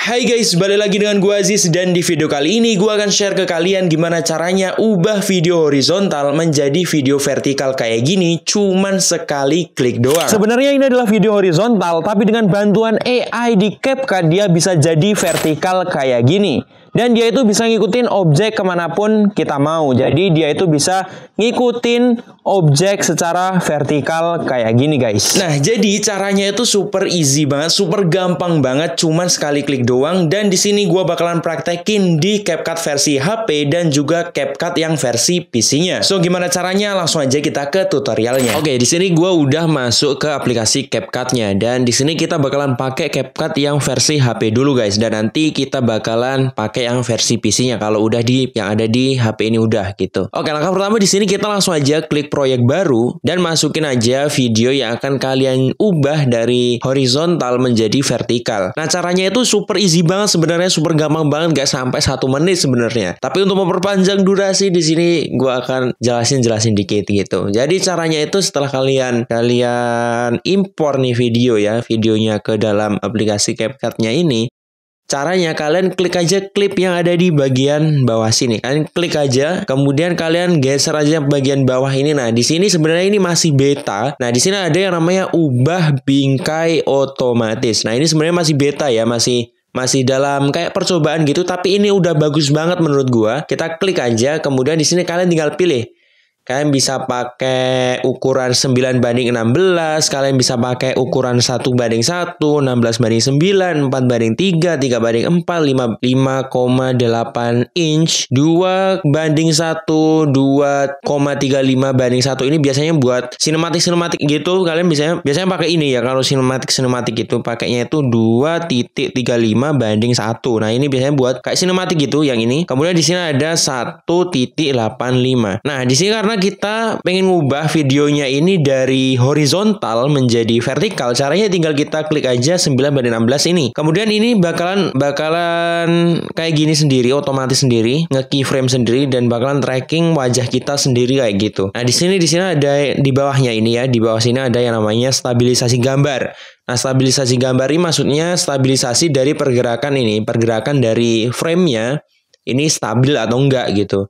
Hai guys, balik lagi dengan gue Aziz dan di video kali ini gue akan share ke kalian gimana caranya ubah video horizontal menjadi video vertikal kayak gini cuman sekali klik doang. Sebenarnya ini adalah video horizontal tapi dengan bantuan AI di CapCut dia bisa jadi vertikal kayak gini. Dan dia itu bisa ngikutin objek kemanapun kita mau. Jadi dia itu bisa ngikutin objek secara vertikal kayak gini guys. Nah jadi caranya itu super easy banget, super gampang banget cuman sekali klik doang dan di sini gua bakalan praktekin di CapCut versi HP dan juga CapCut yang versi PC-nya. So gimana caranya? Langsung aja kita ke tutorialnya. Oke, okay, di sini gua udah masuk ke aplikasi CapCut-nya dan di sini kita bakalan pakai CapCut yang versi HP dulu guys dan nanti kita bakalan pakai yang versi PC-nya kalau udah di yang ada di HP ini udah gitu. Oke, okay, langkah pertama di sini kita langsung aja klik proyek baru dan masukin aja video yang akan kalian ubah dari horizontal menjadi vertikal. Nah, caranya itu super easy banget sebenarnya, super gampang banget, gak sampai satu menit sebenarnya. Tapi untuk memperpanjang durasi di sini, gue akan jelasin-jelasin dikit gitu. Jadi caranya itu setelah kalian kalian impor nih video ya, videonya ke dalam aplikasi CapCutnya ini, Caranya kalian klik aja klip yang ada di bagian bawah sini. Kalian klik aja, kemudian kalian geser aja bagian bawah ini. Nah, di sini sebenarnya ini masih beta. Nah, di sini ada yang namanya ubah bingkai otomatis. Nah, ini sebenarnya masih beta ya, masih masih dalam kayak percobaan gitu tapi ini udah bagus banget menurut gua kita klik aja kemudian di sini kalian tinggal pilih Kalian bisa pakai ukuran 9 banding 16, kalian bisa pakai ukuran 1 banding 1, 16 banding 9, 4 banding 3, 3 banding 4, 5,8 inch, 2 banding 1, 2,35 banding 1. Ini biasanya buat sinematik-sinematik gitu, kalian biasanya biasanya pakai ini ya, kalau sinematik-sinematik itu pakainya itu 2.35 banding 1. Nah, ini biasanya buat kayak sinematik gitu yang ini. Kemudian di sini ada 1.85. Nah, di sini karena karena kita pengen ngubah videonya ini dari horizontal menjadi vertikal. Caranya tinggal kita klik aja 9 banding 16 ini. Kemudian ini bakalan bakalan kayak gini sendiri, otomatis sendiri, nge-keyframe sendiri dan bakalan tracking wajah kita sendiri kayak gitu. Nah, di sini di sini ada di bawahnya ini ya, di bawah sini ada yang namanya stabilisasi gambar. Nah, stabilisasi gambar ini maksudnya stabilisasi dari pergerakan ini, pergerakan dari framenya ini stabil atau enggak gitu.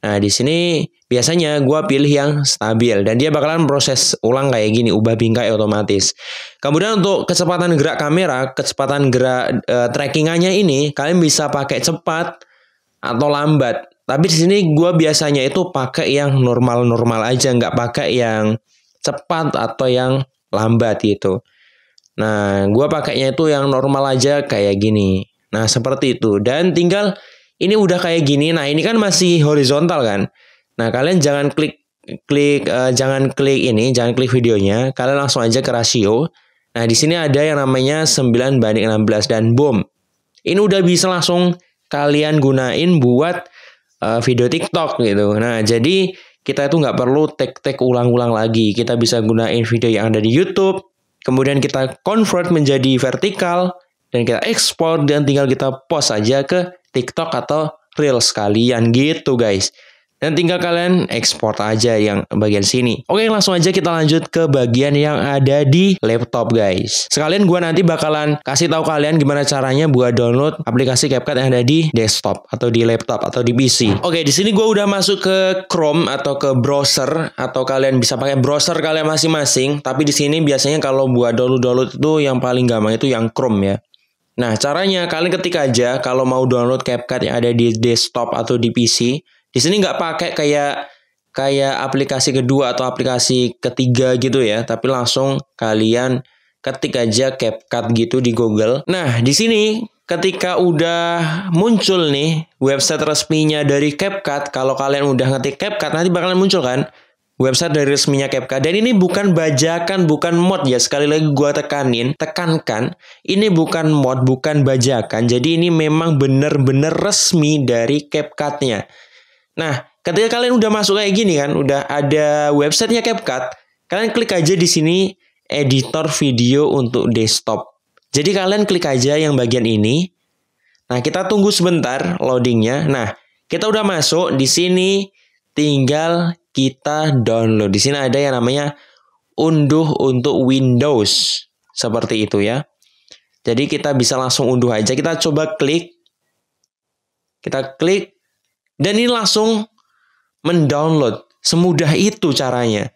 Nah, di sini biasanya gue pilih yang stabil dan dia bakalan proses ulang kayak gini, ubah bingkai otomatis. Kemudian untuk kecepatan gerak kamera, kecepatan gerak e, eh, trackingannya ini kalian bisa pakai cepat atau lambat. Tapi di sini gue biasanya itu pakai yang normal-normal aja, nggak pakai yang cepat atau yang lambat gitu. Nah, gue pakainya itu yang normal aja kayak gini. Nah, seperti itu. Dan tinggal ini udah kayak gini. Nah, ini kan masih horizontal kan. Nah, kalian jangan klik klik uh, jangan klik ini, jangan klik videonya. Kalian langsung aja ke rasio. Nah, di sini ada yang namanya 9 banding 16 dan boom. Ini udah bisa langsung kalian gunain buat uh, video TikTok gitu. Nah, jadi kita itu nggak perlu tek-tek ulang-ulang lagi. Kita bisa gunain video yang ada di YouTube, kemudian kita convert menjadi vertikal, dan kita export dan tinggal kita post aja ke TikTok atau Reels kalian gitu guys. Dan tinggal kalian ekspor aja yang bagian sini. Oke, langsung aja kita lanjut ke bagian yang ada di laptop, guys. Sekalian gue nanti bakalan kasih tahu kalian gimana caranya buat download aplikasi CapCut yang ada di desktop atau di laptop atau di PC. Oke, di sini gue udah masuk ke Chrome atau ke browser atau kalian bisa pakai browser kalian masing-masing. Tapi di sini biasanya kalau buat download-download itu yang paling gampang itu yang Chrome ya. Nah, caranya kalian ketik aja kalau mau download CapCut yang ada di desktop atau di PC. Di sini nggak pakai kayak kayak aplikasi kedua atau aplikasi ketiga gitu ya, tapi langsung kalian ketik aja CapCut gitu di Google. Nah, di sini ketika udah muncul nih website resminya dari CapCut, kalau kalian udah ngetik CapCut nanti bakalan muncul kan website dari resminya Kepka. Dan ini bukan bajakan, bukan mod ya. Sekali lagi gua tekanin, tekankan, ini bukan mod, bukan bajakan. Jadi ini memang bener bener resmi dari CapCut-nya. Nah, ketika kalian udah masuk kayak gini kan, udah ada websitenya CapCut, kalian klik aja di sini editor video untuk desktop. Jadi kalian klik aja yang bagian ini. Nah, kita tunggu sebentar loadingnya. Nah, kita udah masuk di sini tinggal kita download. Di sini ada yang namanya unduh untuk Windows. Seperti itu ya. Jadi kita bisa langsung unduh aja. Kita coba klik. Kita klik. Dan ini langsung mendownload. Semudah itu caranya.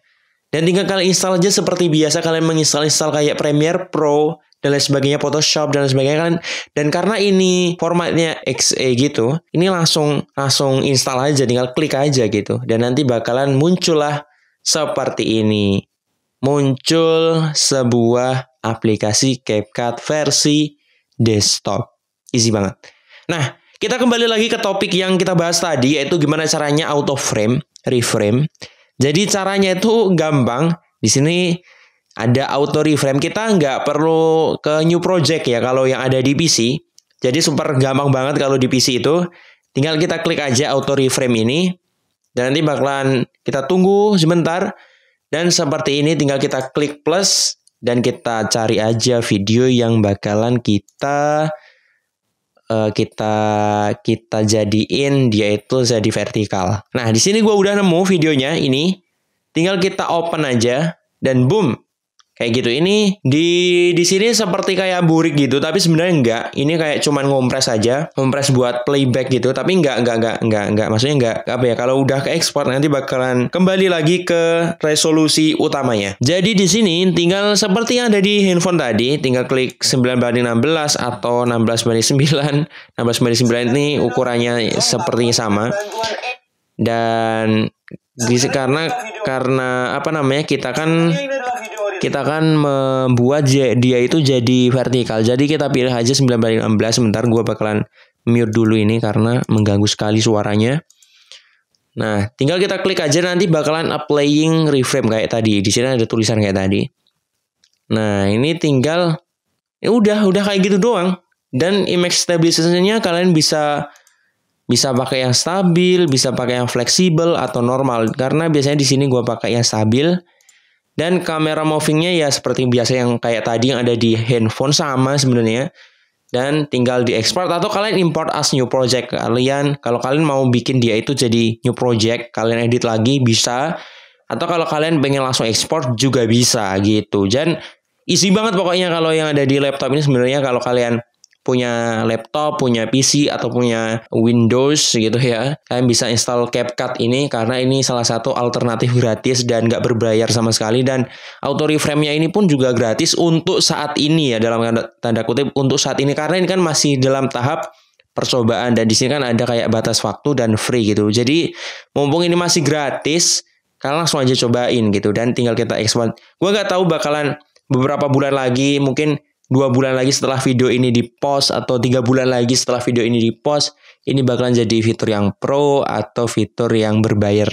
Dan tinggal kalian install aja seperti biasa kalian menginstal-install kayak Premiere Pro dan lain sebagainya Photoshop dan lain sebagainya kan dan karena ini formatnya XE gitu ini langsung langsung install aja tinggal klik aja gitu dan nanti bakalan muncullah seperti ini muncul sebuah aplikasi CapCut versi desktop easy banget nah kita kembali lagi ke topik yang kita bahas tadi yaitu gimana caranya auto frame reframe jadi caranya itu gampang di sini ada auto reframe kita nggak perlu ke new project ya kalau yang ada di PC jadi super gampang banget kalau di PC itu tinggal kita klik aja auto reframe ini dan nanti bakalan kita tunggu sebentar dan seperti ini tinggal kita klik plus dan kita cari aja video yang bakalan kita uh, kita kita jadiin dia itu jadi vertikal. Nah, di sini gue udah nemu videonya ini. Tinggal kita open aja dan boom, Kayak gitu. Ini di di sini seperti kayak burik gitu, tapi sebenarnya enggak. Ini kayak cuman ngompres aja, ngompres buat playback gitu, tapi enggak enggak enggak enggak enggak maksudnya enggak apa ya kalau udah ke ekspor nanti bakalan kembali lagi ke resolusi utamanya. Jadi di sini tinggal seperti yang ada di handphone tadi, tinggal klik 9 banding 16 atau 16 banding 9. 16 banding 9 ini ukurannya sepertinya sama. Dan karena karena apa namanya kita kan kita kan membuat dia itu jadi vertikal. Jadi kita pilih aja 9 banding 16. Sebentar gue bakalan mute dulu ini karena mengganggu sekali suaranya. Nah, tinggal kita klik aja nanti bakalan applying reframe kayak tadi. Di sini ada tulisan kayak tadi. Nah, ini tinggal ya udah, udah kayak gitu doang. Dan image stabilization kalian bisa bisa pakai yang stabil, bisa pakai yang fleksibel atau normal. Karena biasanya di sini gua pakai yang stabil dan kamera movingnya ya seperti biasa yang kayak tadi yang ada di handphone sama sebenarnya. Dan tinggal di export atau kalian import as new project. Kalian kalau kalian mau bikin dia itu jadi new project, kalian edit lagi bisa. Atau kalau kalian pengen langsung export juga bisa gitu. Dan isi banget pokoknya kalau yang ada di laptop ini sebenarnya kalau kalian punya laptop, punya PC atau punya Windows gitu ya, kalian bisa install CapCut ini karena ini salah satu alternatif gratis dan nggak berbayar sama sekali dan auto reframe-nya ini pun juga gratis untuk saat ini ya dalam tanda kutip untuk saat ini karena ini kan masih dalam tahap percobaan dan di sini kan ada kayak batas waktu dan free gitu. Jadi mumpung ini masih gratis, kalian langsung aja cobain gitu dan tinggal kita expand. Gua nggak tahu bakalan beberapa bulan lagi mungkin dua bulan lagi setelah video ini di dipost atau tiga bulan lagi setelah video ini di dipost ini bakalan jadi fitur yang pro atau fitur yang berbayar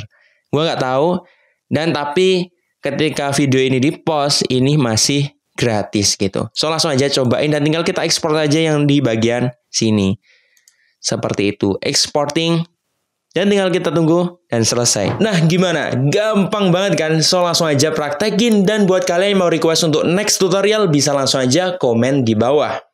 gue nggak tahu dan tapi ketika video ini di dipost ini masih gratis gitu so langsung aja cobain dan tinggal kita ekspor aja yang di bagian sini seperti itu exporting dan tinggal kita tunggu dan selesai. Nah, gimana? Gampang banget kan? So, langsung aja praktekin. Dan buat kalian yang mau request untuk next tutorial, bisa langsung aja komen di bawah.